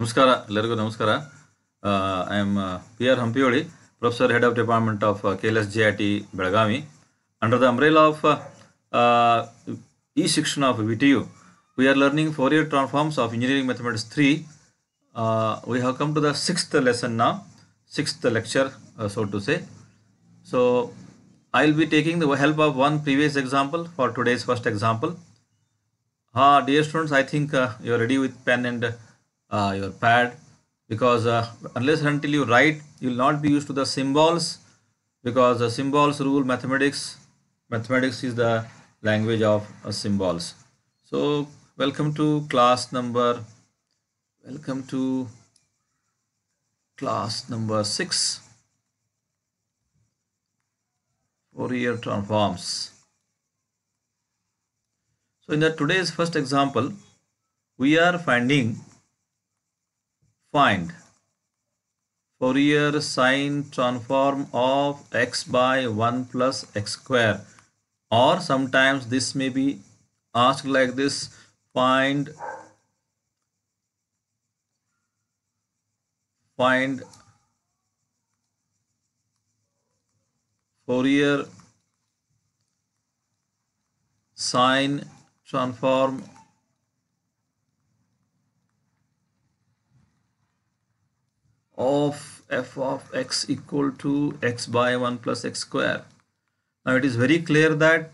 नमस्कार एलू नमस्कार I am P R Hampiholi professor head of department of K S J I T Belagavi under the umbrella of e Shikshan of V T U we are learning Fourier transforms of engineering mathematics three we have come to दिक्त lesson ना सिक्त lecture so to say so I will be taking the help of one previous example for today's first example हाँ dear students I think you are ready with pen and uh, your pad because uh, unless until you write you will not be used to the symbols because the symbols rule mathematics mathematics is the language of uh, symbols so welcome to class number welcome to class number 6 Fourier transforms so in the today's first example we are finding Find Fourier sine transform of x by 1 plus x square or sometimes this may be asked like this find find Fourier sine transform of f of x equal to x by 1 plus x square. Now it is very clear that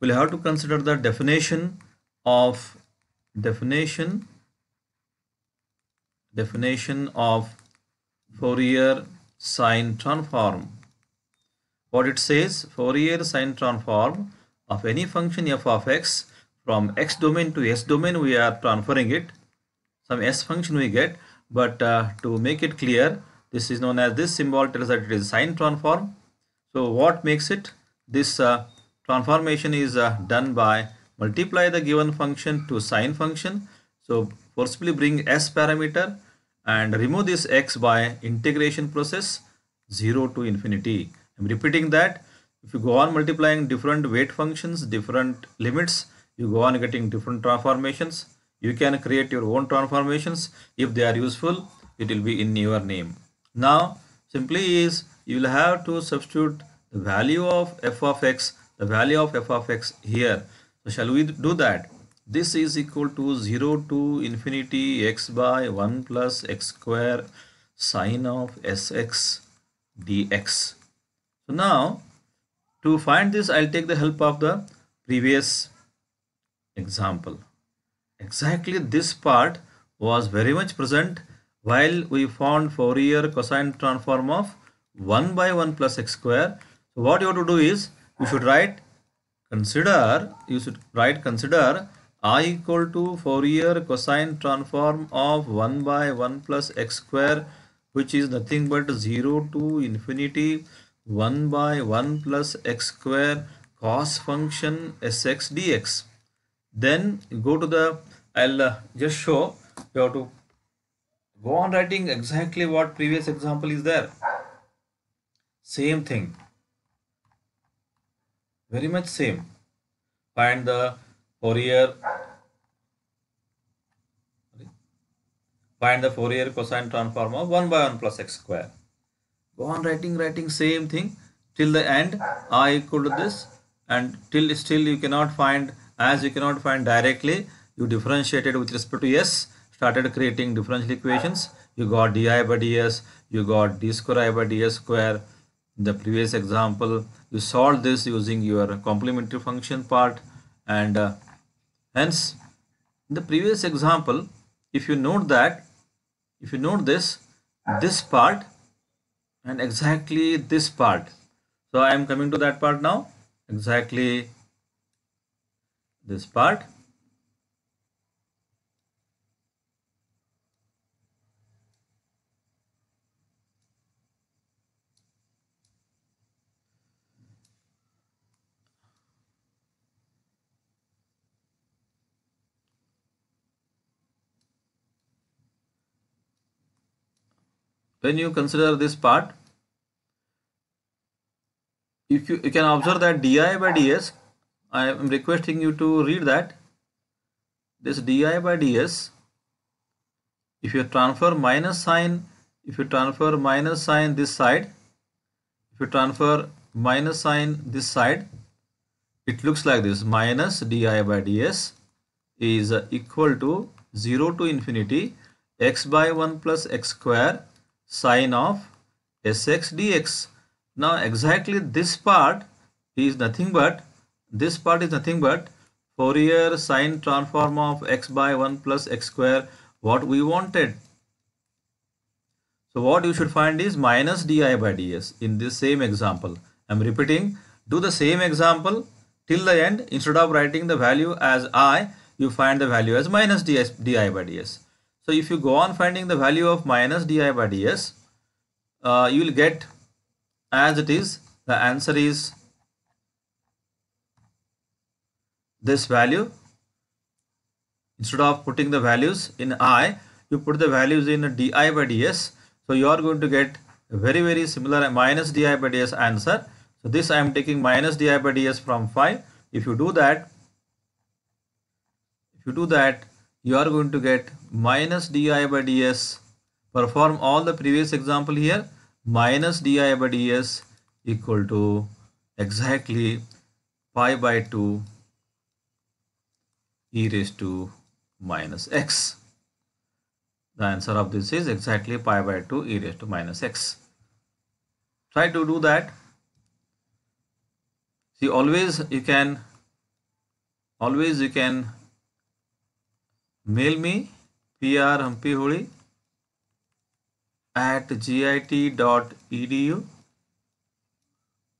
we'll have to consider the definition of definition definition of Fourier sine transform. What it says Fourier sine transform of any function f of x from x domain to s domain we are transferring it some s function we get but uh, to make it clear this is known as this symbol tells that it is sine transform so what makes it this uh, transformation is uh, done by multiply the given function to sine function so forcibly bring s parameter and remove this x by integration process 0 to infinity i'm repeating that if you go on multiplying different weight functions different limits you go on getting different transformations you can create your own transformations if they are useful it will be in your name now simply is you will have to substitute the value of f of x the value of f of x here so shall we do that this is equal to 0 to infinity x by 1 plus x square sine of sx dx so now to find this i'll take the help of the previous example Exactly this part was very much present while we found Fourier cosine transform of 1 by 1 plus x square. So what you have to do is you should write consider you should write consider i equal to Fourier cosine transform of 1 by 1 plus x square which is nothing but 0 to infinity 1 by 1 plus x square cos function sx dx. Then go to the I'll uh, just show you have to go on writing exactly what previous example is there same thing very much same find the Fourier find the Fourier cosine transform of 1 by 1 plus x square go on writing writing same thing till the end i equal to this and till still you cannot find as you cannot find directly you differentiated with respect to s started creating differential equations you got di by ds you got d square i by ds square in the previous example you solved this using your complementary function part and uh, hence in the previous example if you note that if you note this this part and exactly this part so i am coming to that part now exactly this part when you consider this part if you, you can observe that di by ds I am requesting you to read that this di by ds if you transfer minus sign if you transfer minus sign this side if you transfer minus sign this side it looks like this minus di by ds is equal to 0 to infinity x by 1 plus x square sine of sx dx. Now exactly this part is nothing but, this part is nothing but Fourier sine transform of x by 1 plus x square what we wanted. So what you should find is minus di by ds in this same example. I am repeating do the same example till the end instead of writing the value as i you find the value as minus ds, di by ds. So if you go on finding the value of minus di by ds, uh, you will get as it is, the answer is this value. Instead of putting the values in i, you put the values in di by ds. So you are going to get a very, very similar minus di by ds answer. So this I am taking minus di by ds from 5. If you do that, if you do that, you are going to get minus di by ds perform all the previous example here minus di by ds equal to exactly pi by 2 e raised to minus x the answer of this is exactly pi by 2 e raised to minus x try to do that see always you can always you can Mail me PR Hampi Holi at git.edu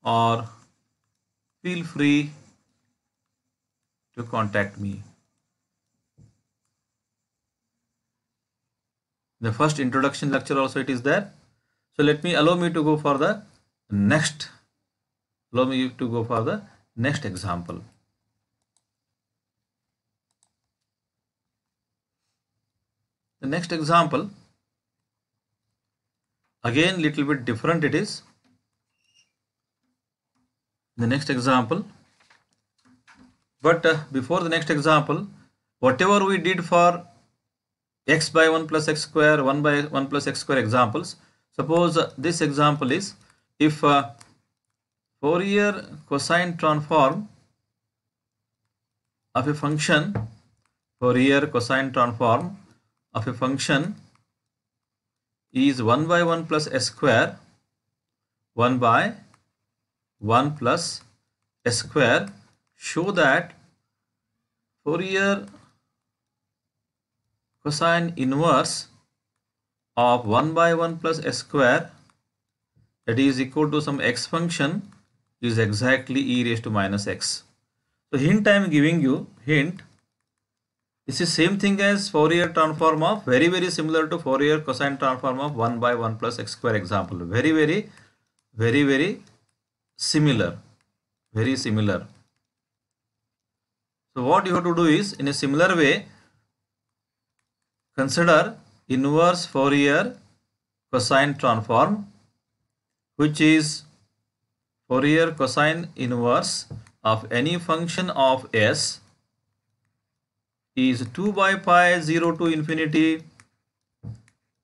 or feel free to contact me. The first introduction lecture also it is there. So let me allow me to go for the next allow me to go for the next example. The next example, again little bit different it is. The next example, but uh, before the next example, whatever we did for x by 1 plus x square, 1 by 1 plus x square examples, suppose uh, this example is if uh, Fourier cosine transform of a function Fourier cosine transform of a function is 1 by 1 plus s square 1 by 1 plus s square show that Fourier cosine inverse of 1 by 1 plus s square that is equal to some x function is exactly e raised to minus x. So hint I am giving you hint this is same thing as Fourier transform of very very similar to Fourier cosine transform of 1 by 1 plus x square example. Very very very very similar. Very similar. So what you have to do is in a similar way consider inverse Fourier cosine transform which is Fourier cosine inverse of any function of s is 2 by pi 0 to infinity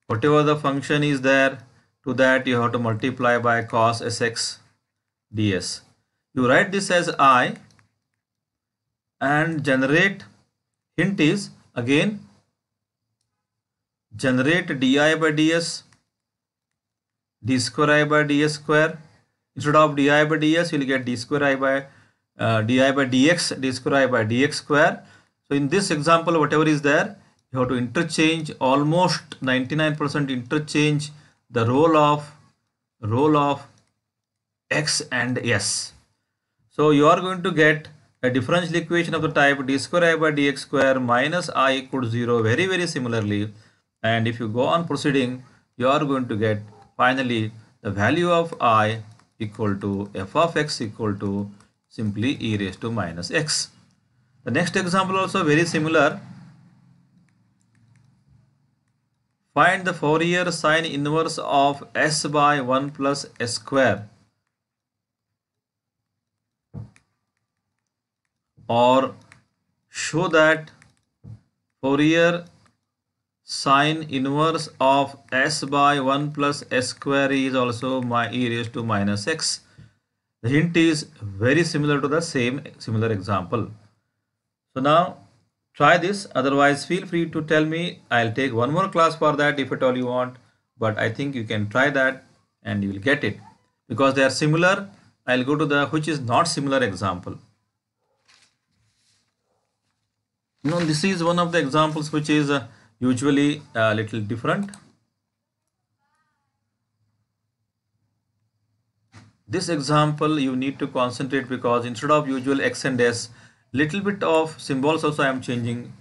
whatever the function is there to that you have to multiply by cos sx ds you write this as i and generate hint is again generate di by ds d square i by ds square instead of di by ds you'll get d square i by uh, di by dx d square i by dx square so in this example, whatever is there, you have to interchange almost 99% interchange the role of role of x and s. So you are going to get a differential equation of the type d square i by dx square minus i equal to 0 very very similarly and if you go on proceeding you are going to get finally the value of i equal to f of x equal to simply e raised to minus x. The next example also very similar. Find the Fourier sine inverse of s by 1 plus s square or show that Fourier sine inverse of s by 1 plus s square is also my e raised to minus x. The hint is very similar to the same similar example. So now try this otherwise feel free to tell me I'll take one more class for that if at all you want but I think you can try that and you will get it because they are similar I'll go to the which is not similar example Now this is one of the examples which is uh, usually a uh, little different this example you need to concentrate because instead of usual x and s little bit of symbols also I am changing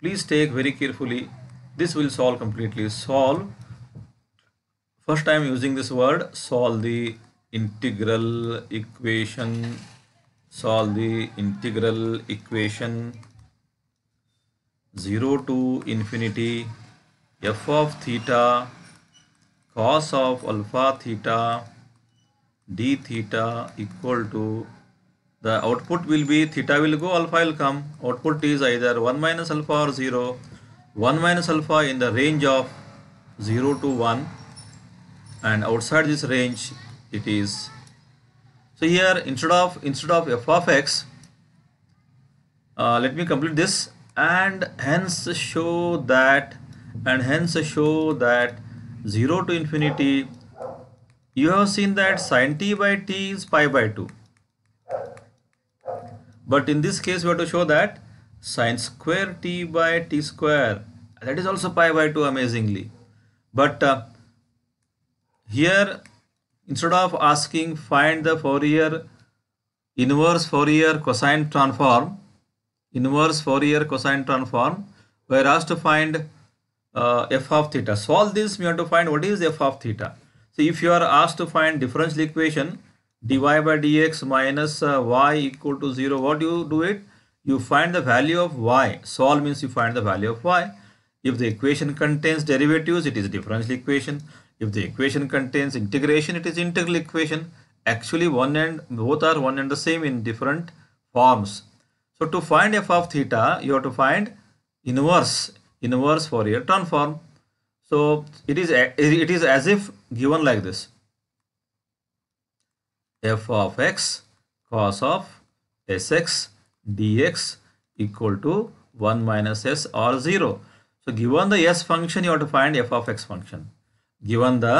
please take very carefully this will solve completely solve first I am using this word solve the integral equation solve the integral equation 0 to infinity f of theta cos of alpha theta d theta equal to the output will be theta will go alpha will come output is either 1 minus alpha or 0 1 minus alpha in the range of 0 to 1 and outside this range it is so here instead of instead of f of x uh, let me complete this and hence show that and hence show that 0 to infinity you have seen that sin t by t is pi by 2 but in this case, we have to show that sine square t by t square, that is also pi by 2 amazingly. But uh, here, instead of asking find the Fourier inverse Fourier cosine transform, inverse Fourier cosine transform, we are asked to find uh, f of theta. Solve this, we have to find what is f of theta. So if you are asked to find differential equation, dy by dx minus uh, y equal to 0 what do you do it you find the value of y solve means you find the value of y if the equation contains derivatives it is differential equation if the equation contains integration it is integral equation actually one and both are one and the same in different forms so to find f of theta you have to find inverse inverse Fourier transform so it is it is as if given like this f of x cos of sx dx equal to 1 minus s or 0. So given the s function you have to find f of x function. Given the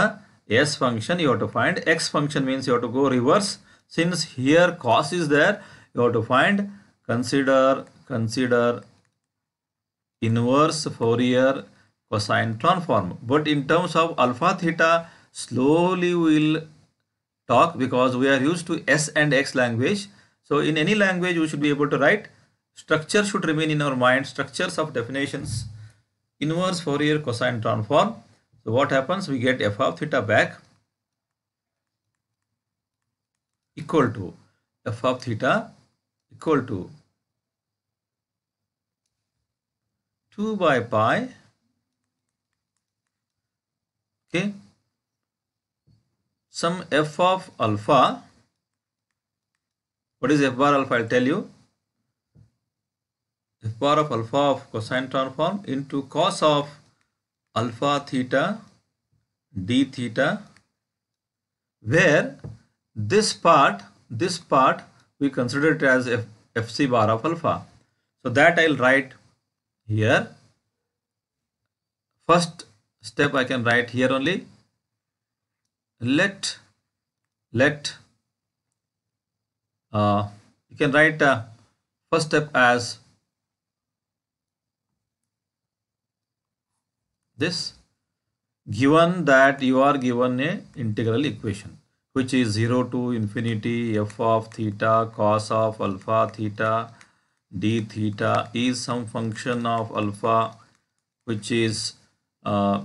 s function you have to find x function means you have to go reverse since here cos is there you have to find consider consider inverse Fourier cosine transform but in terms of alpha theta slowly will talk because we are used to S and X language. So in any language we should be able to write. Structure should remain in our mind. Structures of definitions. Inverse Fourier cosine transform. So what happens? We get f of theta back equal to f of theta equal to 2 by pi okay some f of alpha what is f bar alpha I'll tell you f bar of alpha of cosine transform into cos of alpha theta d theta where this part this part we consider it as f, fc bar of alpha so that I'll write here first step I can write here only let let uh, you can write uh, first step as this given that you are given a integral equation which is 0 to infinity f of theta cos of alpha theta d theta is some function of alpha which is uh,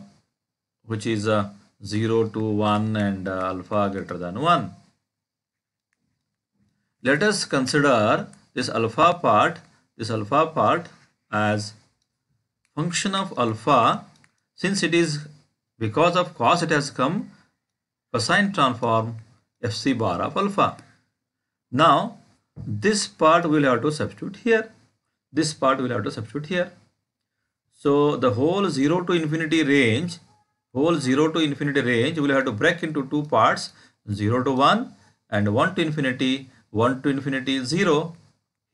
which is a uh, 0 to 1 and uh, alpha greater than 1. Let us consider this alpha part, this alpha part as function of alpha since it is because of cos it has come cosine transform fc bar of alpha. Now this part will have to substitute here. This part will have to substitute here. So the whole 0 to infinity range whole 0 to infinity range will have to break into two parts 0 to 1 and 1 to infinity 1 to infinity 0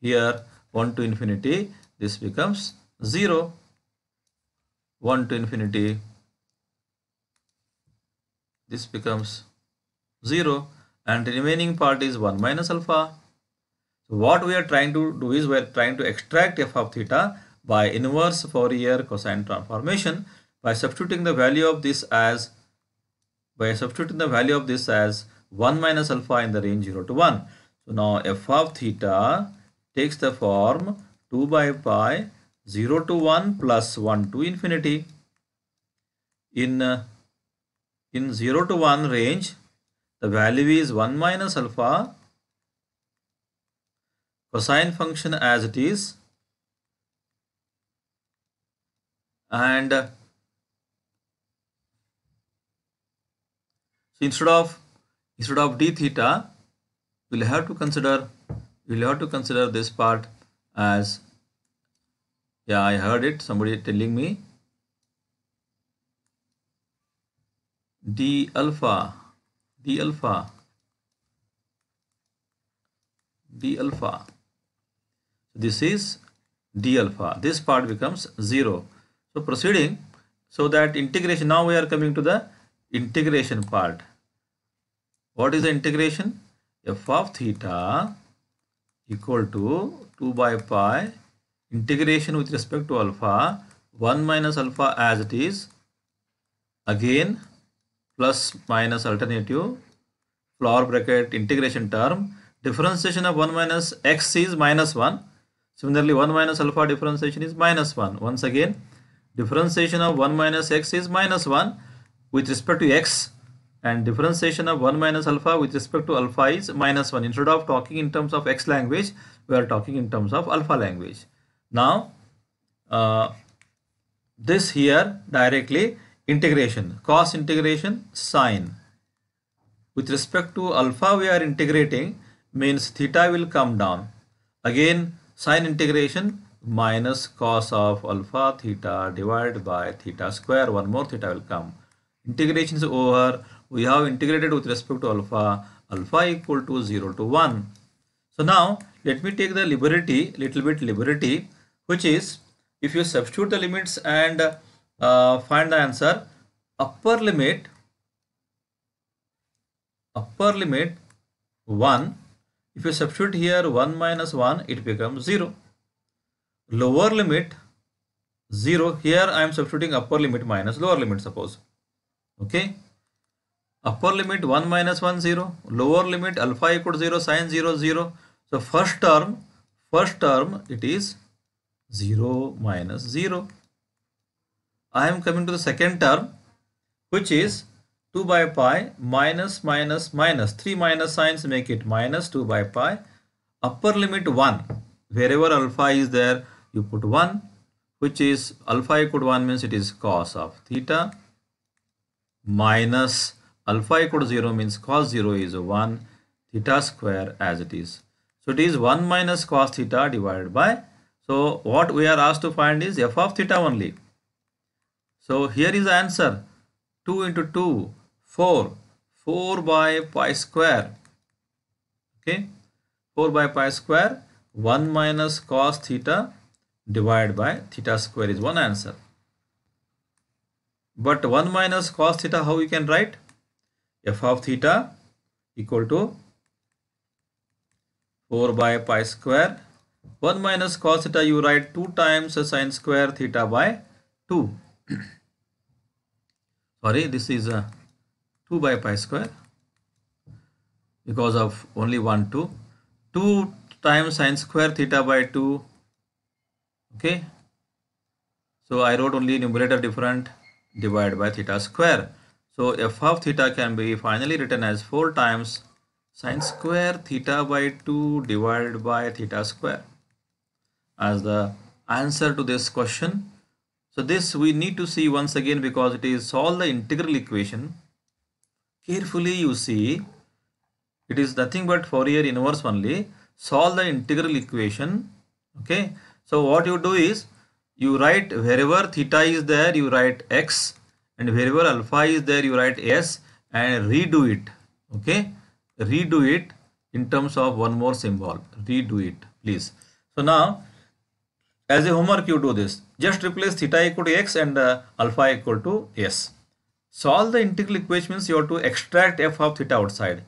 here 1 to infinity this becomes 0 1 to infinity this becomes 0 and remaining part is 1 minus alpha so what we are trying to do is we are trying to extract f of theta by inverse Fourier cosine transformation by substituting the value of this as by substituting the value of this as 1 minus alpha in the range 0 to 1. So now f of theta takes the form 2 by pi 0 to 1 plus 1 to infinity. In, in 0 to 1 range, the value is 1 minus alpha. Cosine function as it is. And So instead of instead of d theta, we'll have to consider we'll have to consider this part as yeah I heard it somebody telling me d alpha d alpha d alpha this is d alpha this part becomes 0 so proceeding so that integration now we are coming to the integration part. What is the integration? f of theta equal to 2 by pi integration with respect to alpha 1 minus alpha as it is again plus minus alternative flower bracket integration term differentiation of 1 minus x is minus 1 similarly 1 minus alpha differentiation is minus 1 once again differentiation of 1 minus x is minus 1 with respect to x and differentiation of 1 minus alpha with respect to alpha is minus 1. Instead of talking in terms of x language, we are talking in terms of alpha language. Now, uh, this here directly integration, cos integration, sine. With respect to alpha we are integrating means theta will come down. Again, sine integration minus cos of alpha theta divided by theta square. One more theta will come integration over we have integrated with respect to alpha alpha equal to 0 to 1 so now let me take the liberty little bit liberty which is if you substitute the limits and uh, find the answer upper limit upper limit 1 if you substitute here 1 minus 1 it becomes 0 lower limit 0 here I am substituting upper limit minus lower limit suppose okay upper limit 1 minus 1 0 lower limit alpha equal to 0 sine 0 0 so first term first term it is 0 minus 0 I am coming to the second term which is 2 by pi minus minus minus 3 minus signs make it minus 2 by pi upper limit 1 wherever alpha is there you put 1 which is alpha equal to 1 means it is cos of theta minus alpha equal to 0 means cos 0 is 1 theta square as it is. So it is 1 minus cos theta divided by. So what we are asked to find is f of theta only. So here is the answer 2 into 2 4 4 by pi square okay 4 by pi square 1 minus cos theta divided by theta square is one answer. But 1 minus cos theta, how we can write? f of theta equal to 4 by pi square. 1 minus cos theta, you write 2 times sine square theta by 2. Sorry, this is a uh, 2 by pi square because of only 1, 2. 2 times sine square theta by 2 okay so i wrote only numerator different divided by theta square. So f of theta can be finally written as 4 times sine square theta by 2 divided by theta square as the answer to this question. So this we need to see once again because it is solve the integral equation. Carefully you see it is nothing but Fourier inverse only. Solve the integral equation. Okay. So what you do is you write wherever theta is there you write x and wherever alpha is there you write s and redo it okay redo it in terms of one more symbol redo it please so now as a homework you do this just replace theta equal to x and uh, alpha equal to s solve the integral equations you have to extract f of theta outside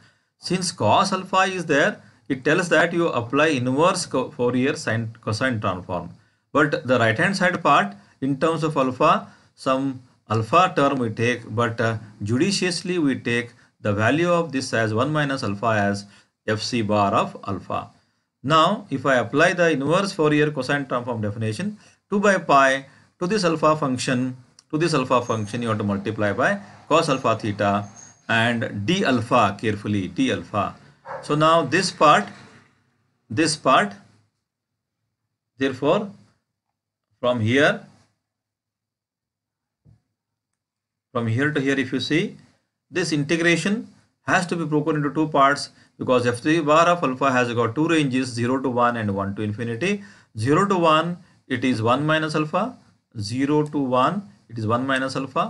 since cos alpha is there it tells that you apply inverse Fourier sine cosine transform but the right hand side part in terms of alpha, some alpha term we take, but uh, judiciously we take the value of this as 1 minus alpha as fc bar of alpha. Now, if I apply the inverse Fourier cosine transform definition, 2 by pi to this alpha function, to this alpha function you have to multiply by cos alpha theta and d alpha carefully, d alpha. So now this part, this part, therefore from here from here to here if you see this integration has to be broken into two parts because f3 bar of alpha has got two ranges 0 to 1 and 1 to infinity 0 to 1 it is 1 minus alpha 0 to 1 it is 1 minus alpha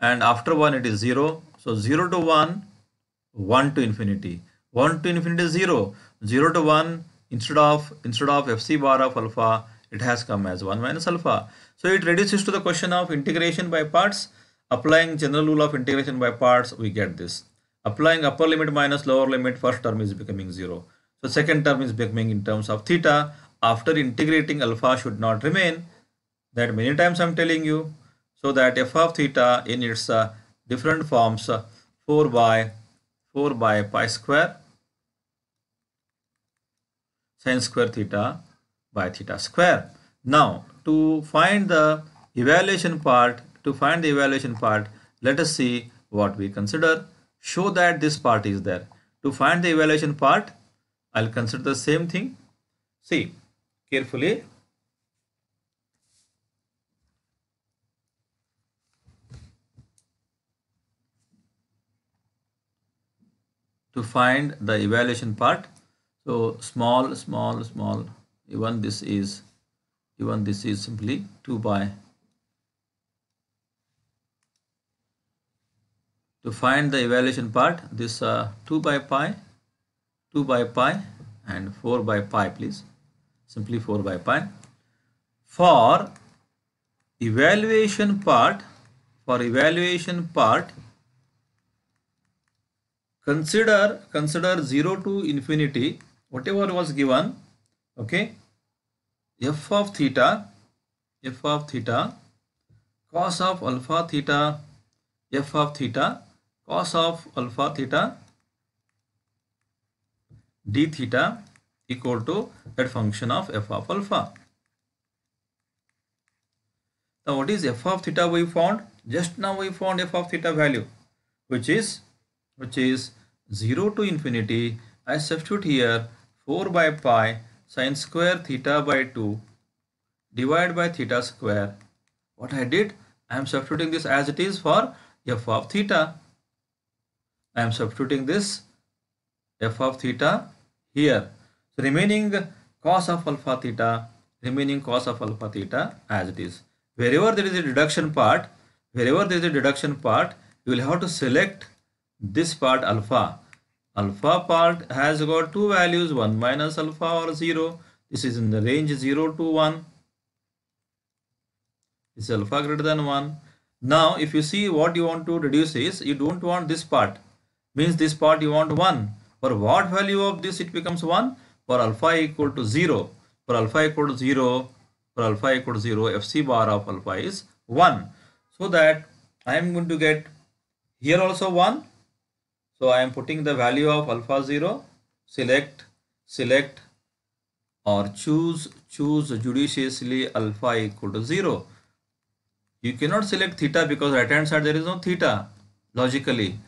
and after 1 it is 0 so 0 to 1 1 to infinity 1 to infinity is 0 0 to 1 instead of instead of fc bar of alpha it has come as 1 minus alpha. So it reduces to the question of integration by parts. Applying general rule of integration by parts, we get this. Applying upper limit minus lower limit, first term is becoming 0. So second term is becoming in terms of theta. After integrating alpha should not remain. That many times I am telling you. So that f of theta in its uh, different forms uh, 4 by 4 by pi square sine square theta by theta square. Now to find the evaluation part, to find the evaluation part, let us see what we consider. Show that this part is there. To find the evaluation part, I'll consider the same thing. See carefully. To find the evaluation part, so small, small, small even this is even this is simply 2 by to find the evaluation part this uh, 2 by pi 2 by pi and 4 by pi please simply 4 by pi for evaluation part for evaluation part consider consider 0 to infinity whatever was given okay f of theta f of theta cos of alpha theta f of theta cos of alpha theta d theta equal to that function of f of alpha. Now what is f of theta we found? Just now we found f of theta value which is which is 0 to infinity. I substitute here 4 by pi sine square theta by 2 divided by theta square. What I did? I am substituting this as it is for f of theta. I am substituting this f of theta here. So remaining cos of alpha theta, remaining cos of alpha theta as it is. Wherever there is a deduction part, wherever there is a deduction part, you will have to select this part alpha Alpha part has got two values 1 minus alpha or 0. This is in the range 0 to 1. is alpha greater than 1. Now if you see what you want to reduce is you don't want this part. Means this part you want 1. For what value of this it becomes 1? For alpha equal to 0. For alpha equal to 0. For alpha equal to 0 FC bar of alpha is 1. So that I am going to get here also 1 so I am putting the value of alpha 0, select, select or choose, choose judiciously alpha equal to 0. You cannot select theta because right hand side there is no theta logically.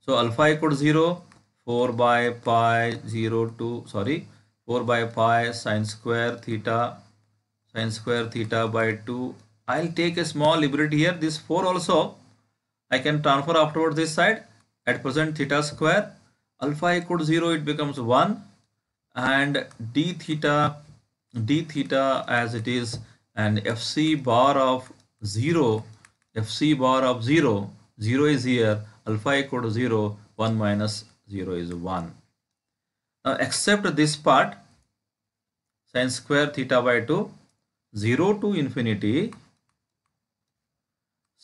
So alpha equal to 0, 4 by pi 0 to, sorry, 4 by pi sine square theta sine square theta by 2. I'll take a small liberty here. This 4 also I can transfer afterwards this side at present theta square, alpha equal to 0 it becomes 1 and d theta d theta as it is and fc bar of 0 fc bar of 0 0 is here alpha equal to 0 1 minus 0 is 1 now except this part sine square theta by 2 0 to infinity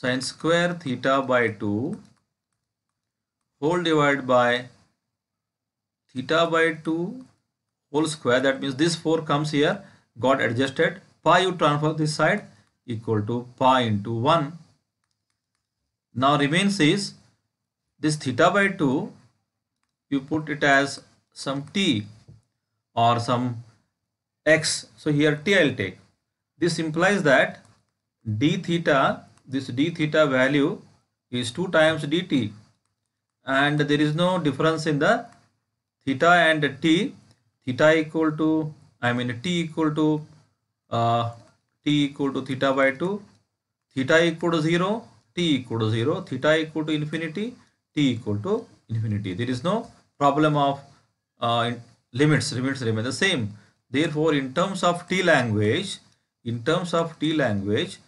sine square theta by 2 whole divided by theta by 2 whole square that means this 4 comes here got adjusted pi you transfer this side equal to pi into 1 now remains is this theta by 2 you put it as some t or some x so here t i'll take this implies that d theta this d theta value is 2 times dt and there is no difference in the theta and t theta equal to I mean t equal to uh, t equal to theta by 2 theta equal to 0 t equal to 0 theta equal to infinity t equal to infinity there is no problem of uh, limits limits remain the same therefore in terms of t language in terms of t language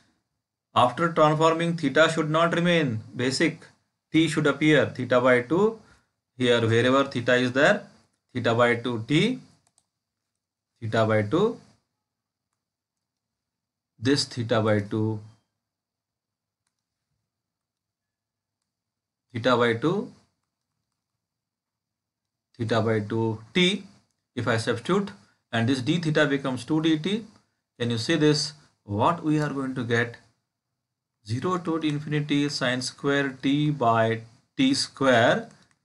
after transforming theta should not remain basic t should appear theta by 2 here wherever theta is there theta by 2 t theta by 2 this theta by 2 theta by 2 theta by 2 t if I substitute and this d theta becomes 2 dt then you see this what we are going to get 0 to infinity sine square t by t square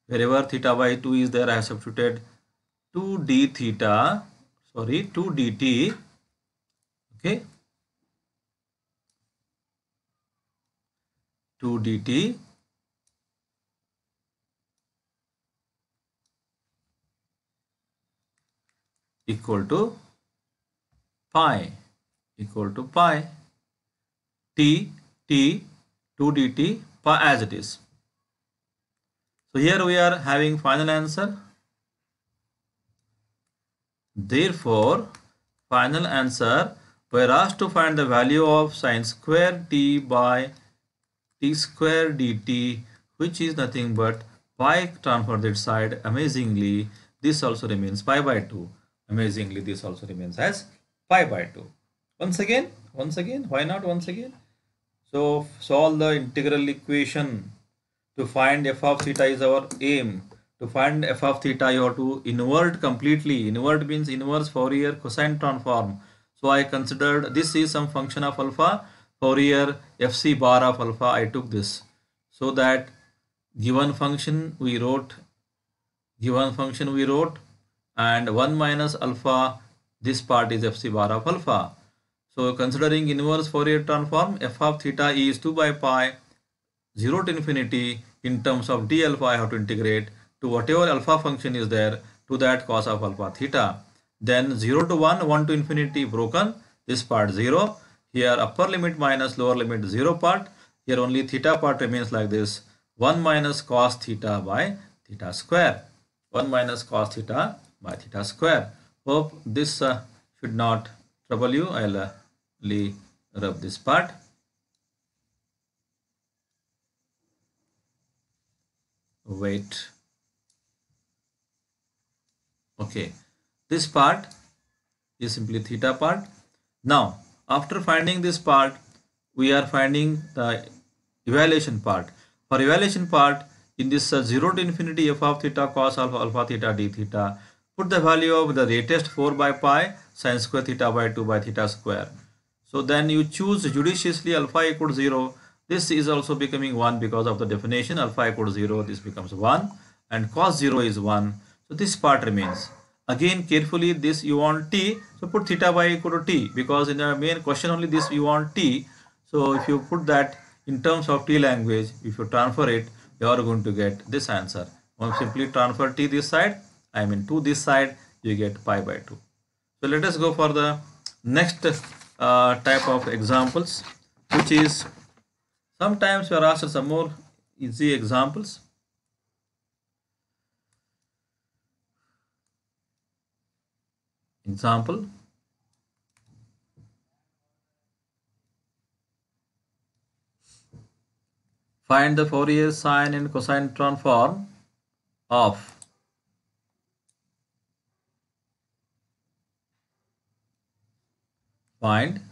wherever theta by 2 is there I have substituted 2 d theta sorry 2 dt okay 2 dt equal to pi equal to pi t t 2 dt for as it is. So here we are having final answer. Therefore, final answer we are asked to find the value of sine square t by t square dt which is nothing but pi transformed side amazingly this also remains pi by 2 amazingly this also remains as pi by 2 once again once again why not once again so solve the integral equation to find f of theta is our aim. To find f of theta you have to invert completely. Invert means inverse Fourier cosine transform. So I considered this is some function of alpha Fourier fc bar of alpha I took this. So that given function we wrote given function we wrote and 1 minus alpha this part is fc bar of alpha so considering inverse Fourier transform f of theta e is 2 by pi 0 to infinity in terms of d alpha I have to integrate to whatever alpha function is there to that cos of alpha theta. Then 0 to 1, 1 to infinity broken this part 0. Here upper limit minus lower limit 0 part. Here only theta part remains like this 1 minus cos theta by theta square. 1 minus cos theta by theta square. Hope this uh, should not trouble you. I'll uh, gently rub this part wait okay this part is simply theta part now after finding this part we are finding the evaluation part for evaluation part in this uh, 0 to infinity f of theta cos alpha alpha theta d theta put the value of the latest 4 by pi sine square theta by 2 by theta square so then you choose judiciously alpha equal to 0. This is also becoming 1 because of the definition alpha equal to 0. This becomes 1 and cos 0 is 1. So this part remains. Again carefully this you want t. So put theta y equal to t because in the main question only this you want t. So if you put that in terms of t language, if you transfer it, you are going to get this answer. One simply transfer t this side, I mean to this side, you get pi by 2. So let us go for the next uh, type of examples which is sometimes we are asked some more easy examples example find the Fourier sine and cosine transform of Mind.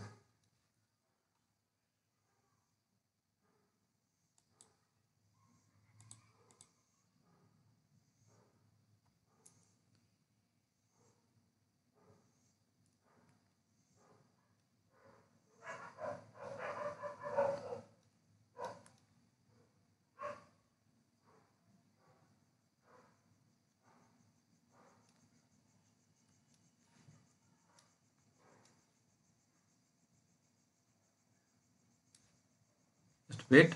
wait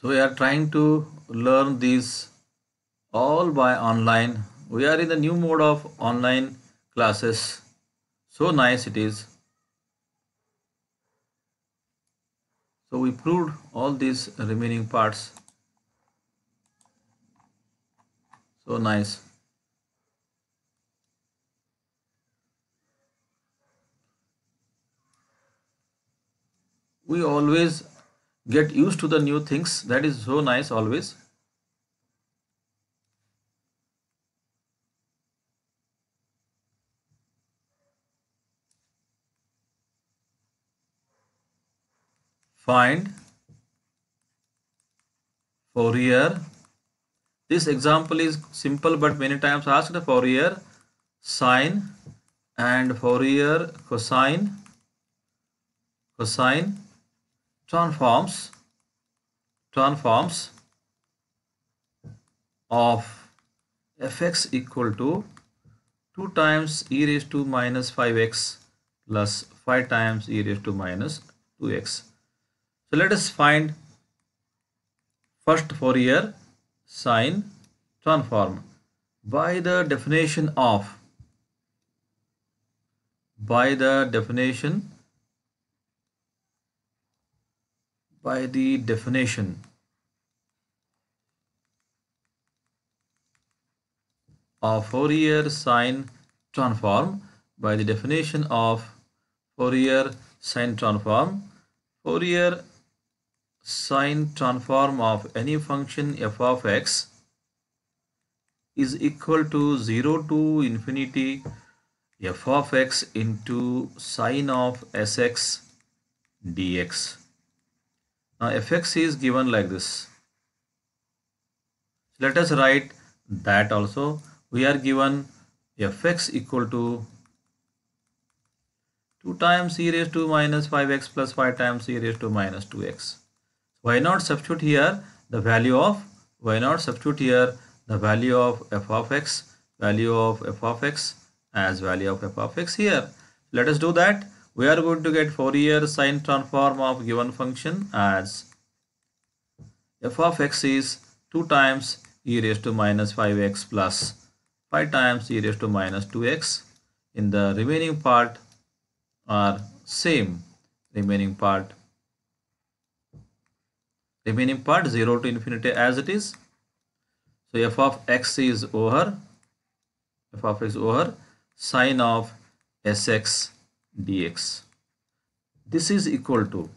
so we are trying to learn these all by online we are in the new mode of online classes so nice it is so we proved all these remaining parts so nice we always get used to the new things that is so nice always find Fourier this example is simple but many times asked Fourier sine and Fourier cosine cosine transforms transforms of fx equal to 2 times e raised to minus 5x plus 5 times e raised to minus 2x. So let us find first Fourier sine transform by the definition of by the definition by the definition of Fourier sine transform by the definition of Fourier sine transform Fourier sine transform of any function f of x is equal to 0 to infinity f of x into sine of sx dx now fx is given like this. Let us write that also. We are given fx equal to 2 times e raised to minus 5x plus 5 times e raised to minus 2x. Why not substitute here the value of, why not substitute here the value of f of x, value of f of x as value of f of x here. Let us do that we are going to get Fourier sine transform of given function as f of x is 2 times e raised to minus 5x plus 5 times e raised to minus 2x in the remaining part are same remaining part remaining part 0 to infinity as it is so f of x is over f of x over sine of sx dx. This is equal to,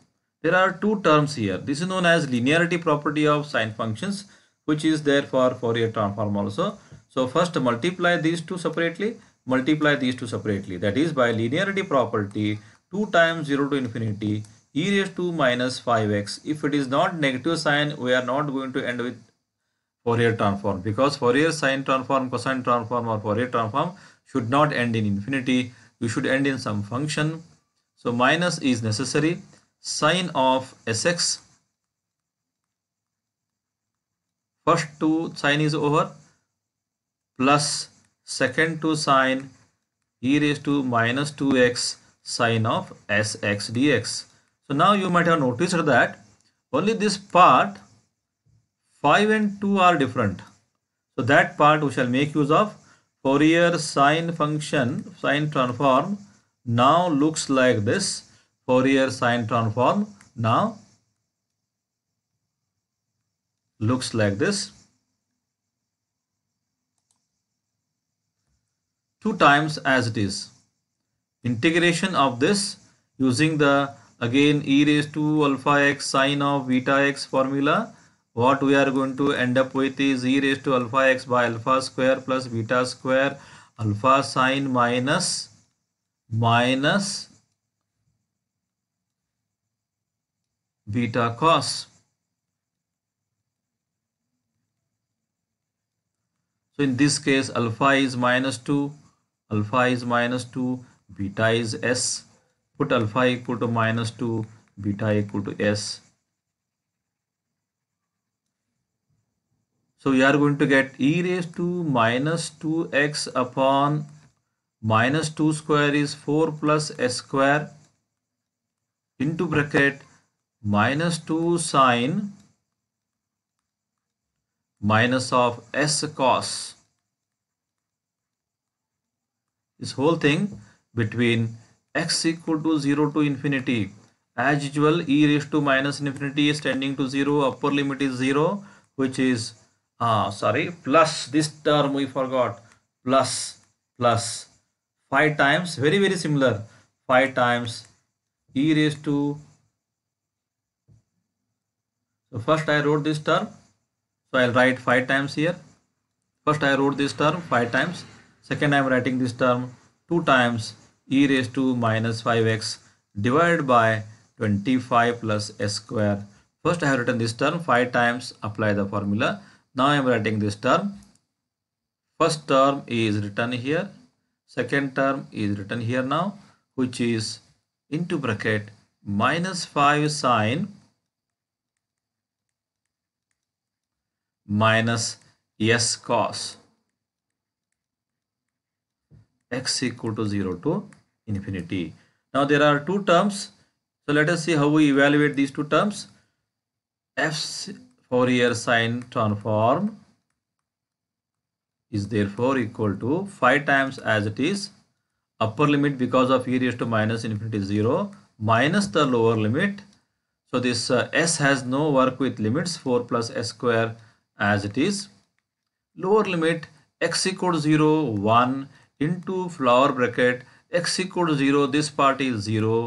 there are two terms here. This is known as linearity property of sine functions which is there for Fourier transform also. So first multiply these two separately, multiply these two separately. That is by linearity property 2 times 0 to infinity e raised to minus 5x. If it is not negative sign, we are not going to end with Fourier transform because Fourier sine transform, cosine transform or Fourier transform should not end in infinity you should end in some function so minus is necessary sine of sx first two sine is over plus second two sine e raised to minus 2x sine of sx dx so now you might have noticed that only this part 5 and 2 are different so that part we shall make use of Fourier sine function, sine transform now looks like this. Fourier sine transform now looks like this. 2 times as it is. Integration of this using the again e raised to alpha x sine of beta x formula what we are going to end up with is e raised to alpha x by alpha square plus beta square alpha sine minus minus beta cos so in this case alpha is minus 2 alpha is minus 2 beta is s put alpha equal to minus 2 beta equal to s So we are going to get e raised to minus 2x upon minus 2 square is 4 plus s square into bracket minus 2 sine minus of s cos this whole thing between x equal to 0 to infinity as usual e raised to minus infinity is tending to 0 upper limit is 0 which is uh, sorry plus this term we forgot plus plus 5 times very very similar 5 times e raised to so first I wrote this term so I'll write 5 times here first I wrote this term 5 times second I'm writing this term 2 times e raised to minus 5x divided by 25 plus s square first I have written this term 5 times apply the formula now I am writing this term first term is written here second term is written here now which is into bracket minus 5 sine minus s cos x equal to 0 to infinity. Now there are two terms. So let us see how we evaluate these two terms. F Fourier sine transform is therefore equal to 5 times as it is upper limit because of e raised to minus infinity 0 minus the lower limit. So this uh, s has no work with limits 4 plus s square as it is. Lower limit x equal 0 1 into flower bracket x equal to 0 this part is 0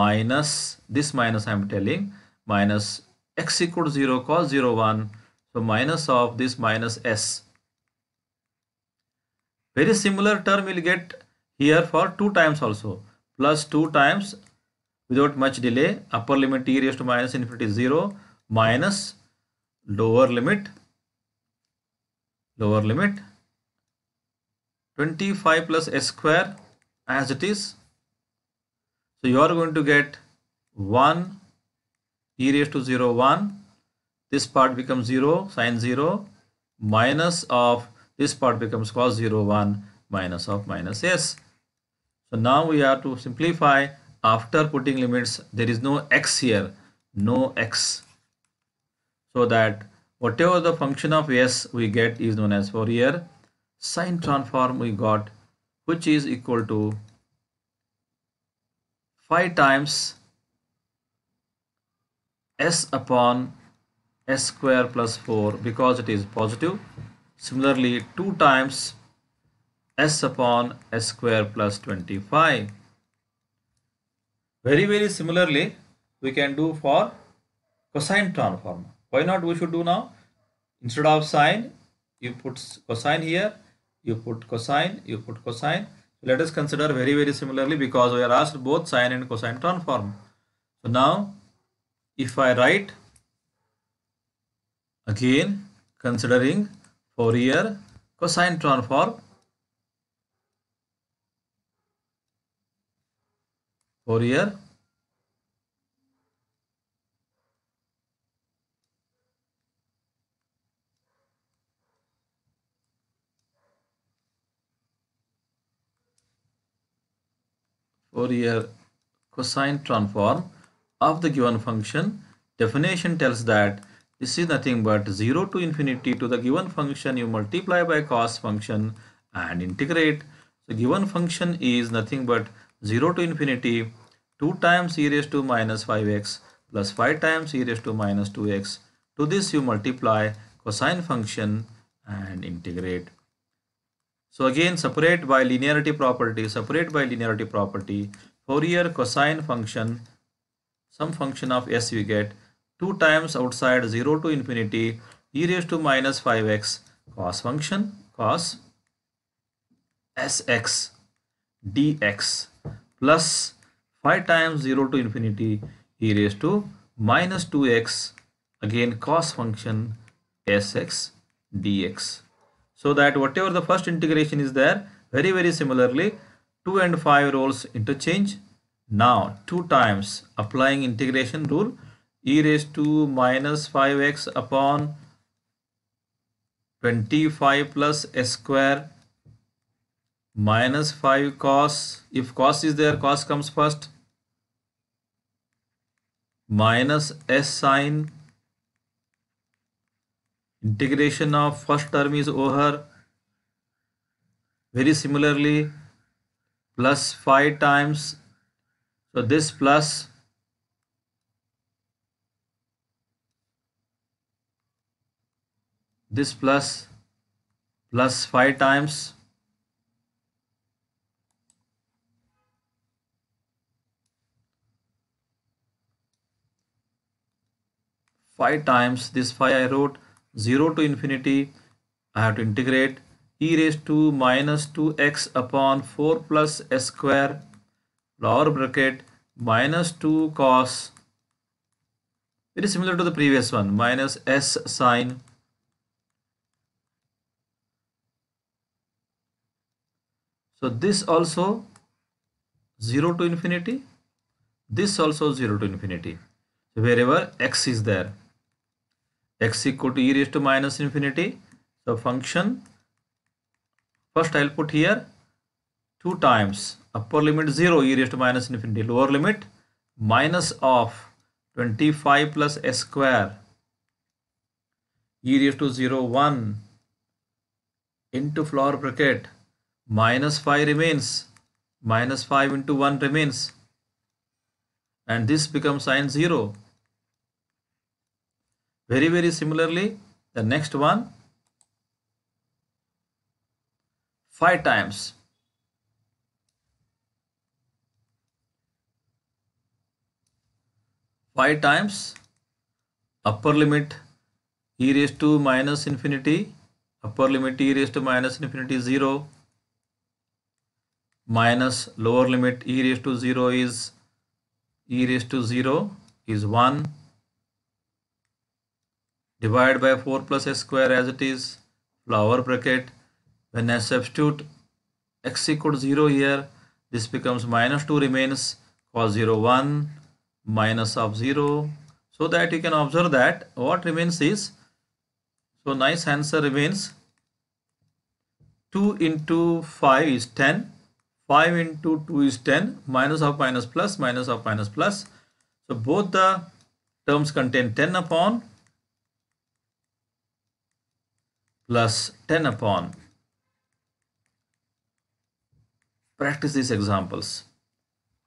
minus this minus I'm telling minus x equal to 0 cos 0 1 so minus of this minus s very similar term will get here for 2 times also plus 2 times without much delay upper limit e raised to minus infinity 0 minus lower limit lower limit 25 plus s square as it is so you are going to get 1 e raised to 0 1 this part becomes 0 sine 0 minus of this part becomes cos 0 1 minus of minus s so now we have to simplify after putting limits there is no x here no x so that whatever the function of s we get is known as Fourier sine transform we got which is equal to 5 times s upon s square plus 4 because it is positive. Similarly, 2 times s upon s square plus 25. Very, very similarly, we can do for cosine transform. Why not we should do now? Instead of sine, you put cosine here, you put cosine, you put cosine. Let us consider very, very similarly because we are asked both sine and cosine transform. So now if I write again considering Fourier cosine transform Fourier Fourier cosine transform of the given function definition tells that this is nothing but 0 to infinity to the given function you multiply by cos function and integrate so given function is nothing but 0 to infinity 2 times e raised to minus 5x plus 5 times e raised to minus 2x to this you multiply cosine function and integrate so again separate by linearity property separate by linearity property Fourier cosine function some function of s we get 2 times outside 0 to infinity e raised to minus 5x cos function cos sx dx plus 5 times 0 to infinity e raised to minus 2x again cos function sx dx so that whatever the first integration is there very very similarly 2 and 5 roles interchange now 2 times applying integration rule e raised to minus 5x upon 25 plus s square minus 5 cos if cos is there cos comes first minus s sine integration of first term is over very similarly plus 5 times so this plus this plus plus 5 times five times this five I wrote 0 to infinity I have to integrate e raised to minus 2x upon 4 plus s square lower bracket minus 2 cos very similar to the previous one minus s sine so this also 0 to infinity this also 0 to infinity so wherever x is there x equal to e raised to minus infinity so function first I'll put here 2 times upper limit 0 e raised to minus infinity lower limit minus of 25 plus s square e raised to 0 1 into flower bracket minus 5 remains minus 5 into 1 remains and this becomes sine 0 very very similarly the next one 5 times 5 times upper limit e raised to minus infinity upper limit e raised to minus infinity 0 minus lower limit e raised to 0 is e raised to 0 is 1 divided by 4 plus s square as it is flower bracket when I substitute x equal to 0 here this becomes minus 2 remains cos 0 1 minus of 0 so that you can observe that what remains is so nice answer remains 2 into 5 is 10 5 into 2 is 10 minus of minus plus minus of minus plus so both the terms contain 10 upon plus 10 upon practice these examples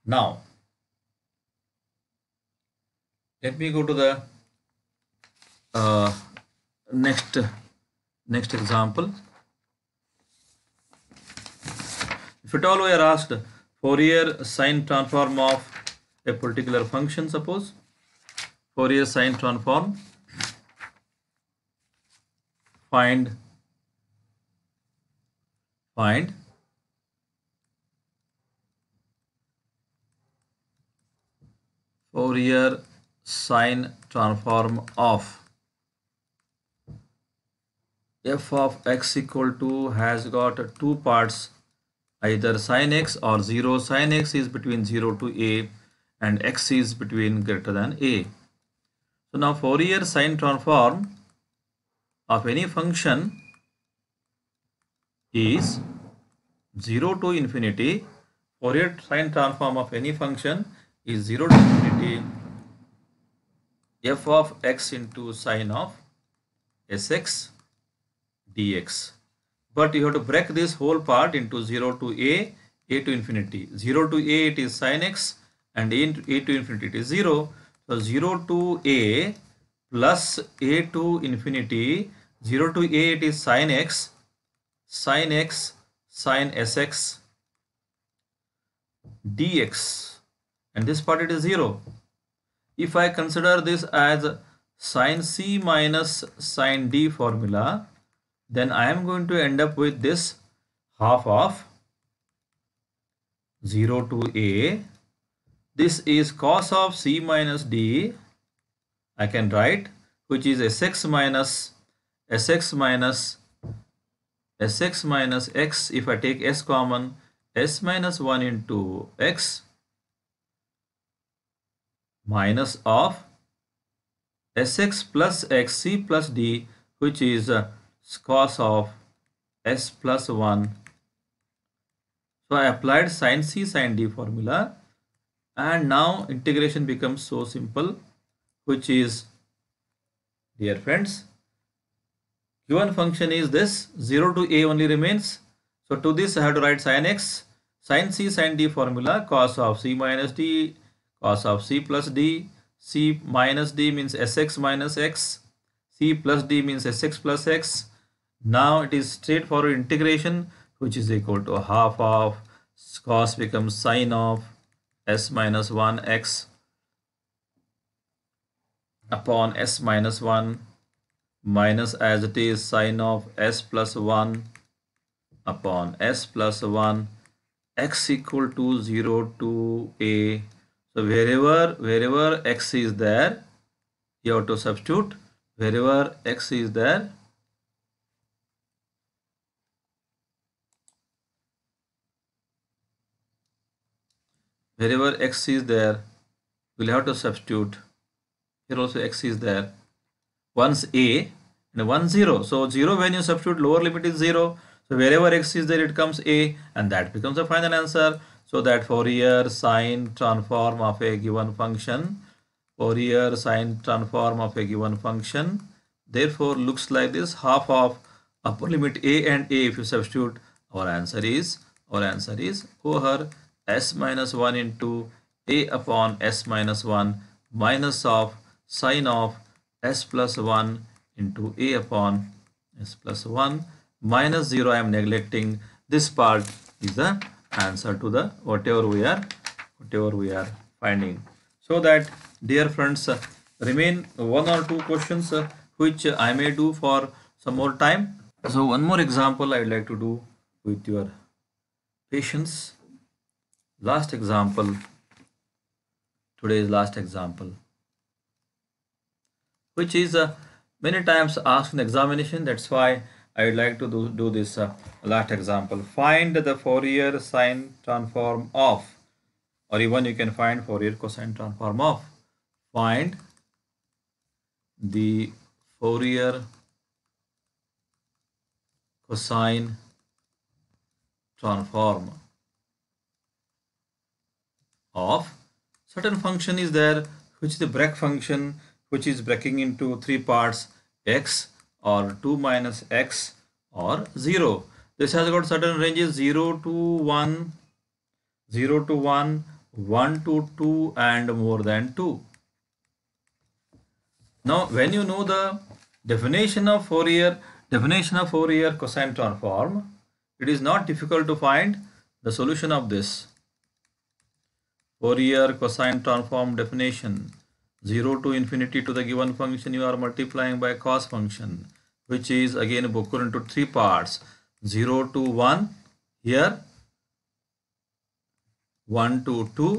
now let me go to the uh, next next example if at all we are asked Fourier sine transform of a particular function suppose Fourier sine transform find find Fourier sine transform of f of x equal to has got two parts either sine x or 0 sine x is between 0 to a and x is between greater than a so now Fourier sine transform of any function is 0 to infinity Fourier sine transform of any function is 0 to infinity f of x into sine of sx dx. But you have to break this whole part into 0 to a, a to infinity. 0 to a it is sine x and a to infinity it is 0. So 0 to a plus a to infinity 0 to a it is sine x sine x sine sx dx and this part it is 0 if I consider this as sine c minus sine d formula then I am going to end up with this half of 0 to a this is cos of c minus d I can write which is sx minus sx minus sx minus x if I take s common s minus 1 into x minus of sx plus xc plus d which is uh, cos of s plus 1. So I applied sin c sin d formula and now integration becomes so simple which is dear friends given function is this 0 to a only remains so to this I have to write sin x sin c sin d formula cos of c minus d cos of c plus d c minus d means sx minus x c plus d means sx plus x now it is straightforward integration which is equal to half of cos becomes sine of s minus 1 x upon s minus 1 minus as it is sine of s plus 1 upon s plus 1 x equal to 0 to a so wherever wherever x is there, you have to substitute. Wherever x is there, wherever x is there, we'll have to substitute. Here also x is there. Once a and one zero. So zero when you substitute lower limit is zero. So wherever x is there, it comes a, and that becomes the final answer. So that Fourier sine transform of a given function, Fourier sine transform of a given function, therefore looks like this half of upper limit a and a if you substitute our answer is our answer is over s minus 1 into a upon s minus 1 minus of sine of s plus 1 into a upon s plus 1 minus 0 I am neglecting this part is the answer to the whatever we are whatever we are finding so that dear friends uh, remain one or two questions uh, which I may do for some more time so one more example I would like to do with your patience last example today's last example which is uh, many times asked in examination that's why I would like to do, do this uh, last example. Find the Fourier sine transform of or even you can find Fourier cosine transform of. Find the Fourier cosine transform of certain function is there which is the break function which is breaking into three parts x or 2 minus x or 0 this has got certain ranges 0 to 1 0 to 1 1 to 2 and more than 2 now when you know the definition of Fourier definition of Fourier cosine transform it is not difficult to find the solution of this Fourier cosine transform definition 0 to infinity to the given function you are multiplying by cos function which is again broken into three parts 0 to 1 here 1 to 2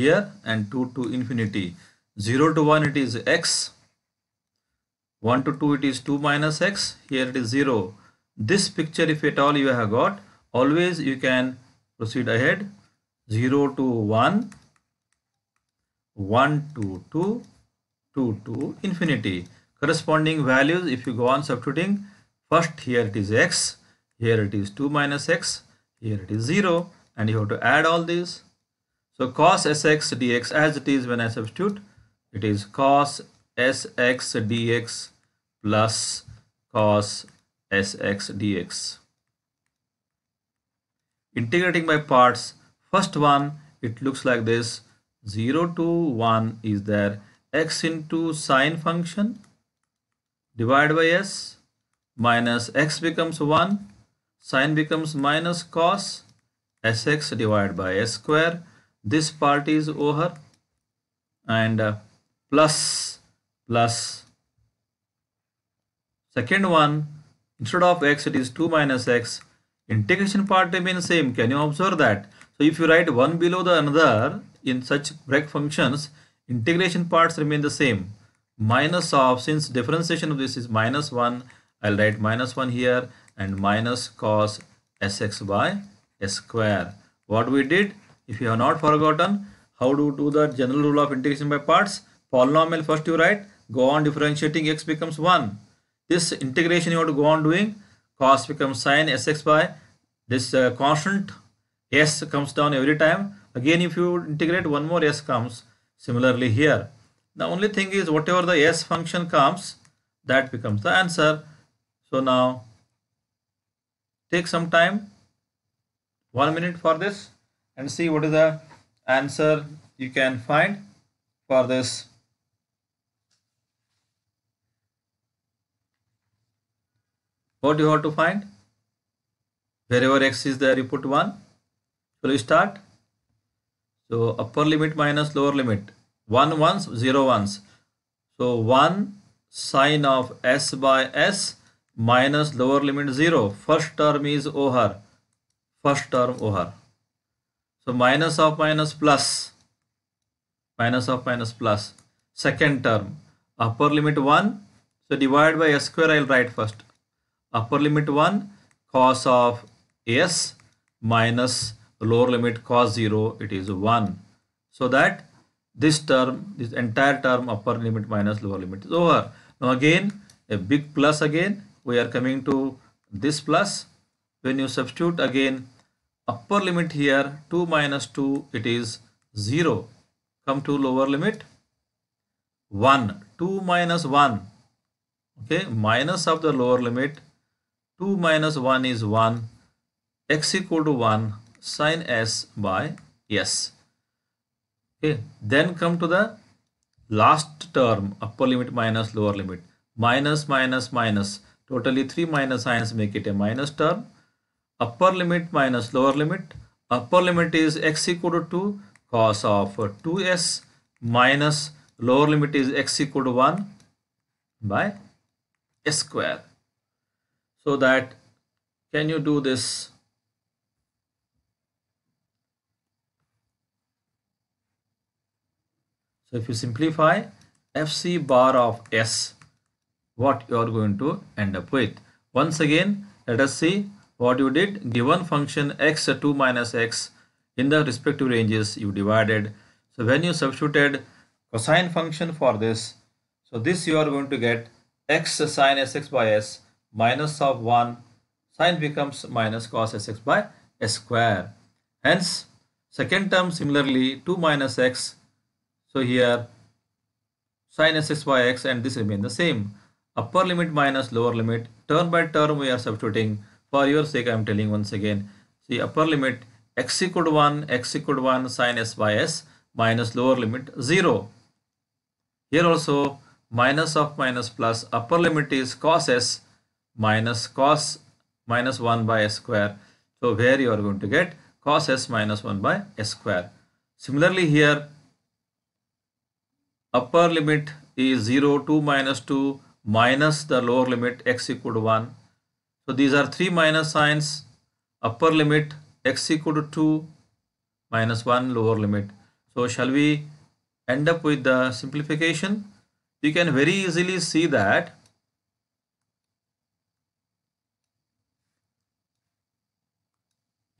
here and 2 to infinity 0 to 1 it is x 1 to 2 it is 2 minus x here it is 0 this picture if at all you have got always you can proceed ahead 0 to 1 1 2 2 2 2 infinity corresponding values if you go on substituting first here it is x here it is 2 minus x here it is 0 and you have to add all these so cos sx dx as it is when I substitute it is cos sx dx plus cos sx dx integrating by parts first one it looks like this 0 to 1 is there x into sine function divided by s minus x becomes 1 sine becomes minus cos sx divided by s square this part is over and uh, plus plus second one instead of x it is 2 minus x integration part remains same can you observe that so if you write one below the another in such break functions, integration parts remain the same. Minus of, since differentiation of this is minus 1, I'll write minus 1 here and minus cos sx by s square. What we did, if you have not forgotten, how we do the general rule of integration by parts? Polynomial first you write, go on differentiating, x becomes 1. This integration you have to go on doing, cos becomes sine sx by this uh, constant s comes down every time Again, if you integrate one more s comes similarly here. The only thing is whatever the s function comes that becomes the answer. So now take some time one minute for this and see what is the answer you can find for this what you have to find wherever x is there you put 1 so you start so upper limit minus lower limit. 1 ones, 0 ones. So 1 sine of s by s minus lower limit 0. First term is over. First term over. So minus of minus plus. Minus of minus plus. Second term. Upper limit 1. So divide by s square I will write first. Upper limit 1 cos of s minus the lower limit cos 0 it is 1 so that this term this entire term upper limit minus lower limit is over now again a big plus again we are coming to this plus when you substitute again upper limit here 2 minus 2 it is 0 come to lower limit 1 2 minus 1 okay minus of the lower limit 2 minus 1 is 1 x equal to 1 sine s by s. Okay. Then come to the last term, upper limit minus lower limit. Minus, minus, minus. Totally 3 minus signs make it a minus term. Upper limit minus lower limit. Upper limit is x equal to 2 cos of 2s minus lower limit is x equal to 1 by s square. So that can you do this So if you simplify FC bar of S, what you are going to end up with. Once again, let us see what you did. Given function x 2 minus x in the respective ranges you divided. So when you substituted cosine function for this, so this you are going to get x sine sx by s minus of 1 sine becomes minus cos sx by s square. Hence, second term similarly 2 minus x so here sine sx by x and this remain the same. Upper limit minus lower limit term by term we are substituting for your sake I am telling once again. See upper limit x equal to 1 x equal to 1 sine s by s minus lower limit 0. Here also minus of minus plus upper limit is cos s minus cos minus 1 by s square. So where you are going to get cos s minus 1 by s square. Similarly here upper limit is 0 2 minus 2 minus the lower limit x equal to 1 so these are three minus signs upper limit x equal to 2 minus 1 lower limit so shall we end up with the simplification you can very easily see that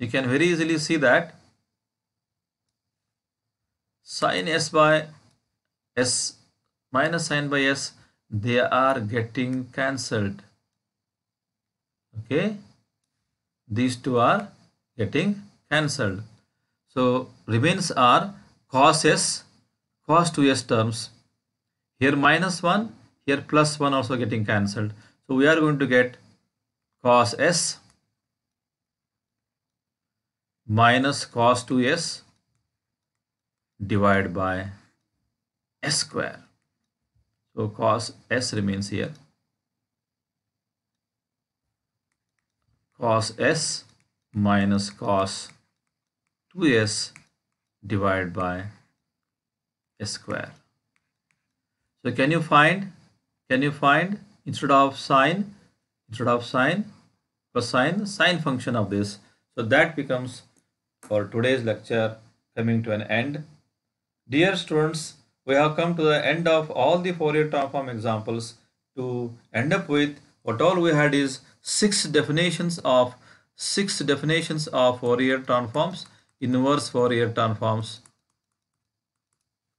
you can very easily see that sine s by s minus sign by s they are getting cancelled okay these two are getting cancelled so remains are cos s cos 2s terms here minus 1 here plus 1 also getting cancelled so we are going to get cos s minus cos 2s divided by s square so cos s remains here cos s minus cos 2s divided by s square so can you find can you find instead of sine instead of sine cosine sine function of this so that becomes for today's lecture coming to an end dear students we have come to the end of all the Fourier transform examples to end up with what all we had is six definitions of six definitions of Fourier transforms inverse Fourier transforms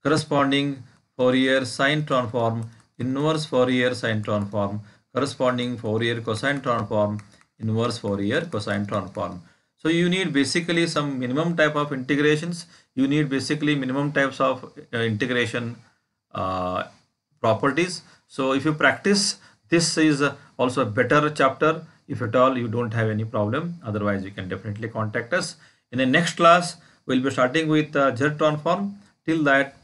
corresponding Fourier sine transform inverse Fourier sine transform corresponding Fourier cosine transform inverse Fourier cosine transform so you need basically some minimum type of integrations you need basically minimum types of uh, integration uh, properties so if you practice this is uh, also a better chapter if at all you don't have any problem otherwise you can definitely contact us in the next class we'll be starting with uh, jet transform till that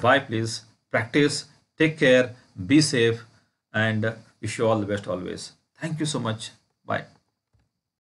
bye please practice take care be safe and wish you all the best always thank you so much bye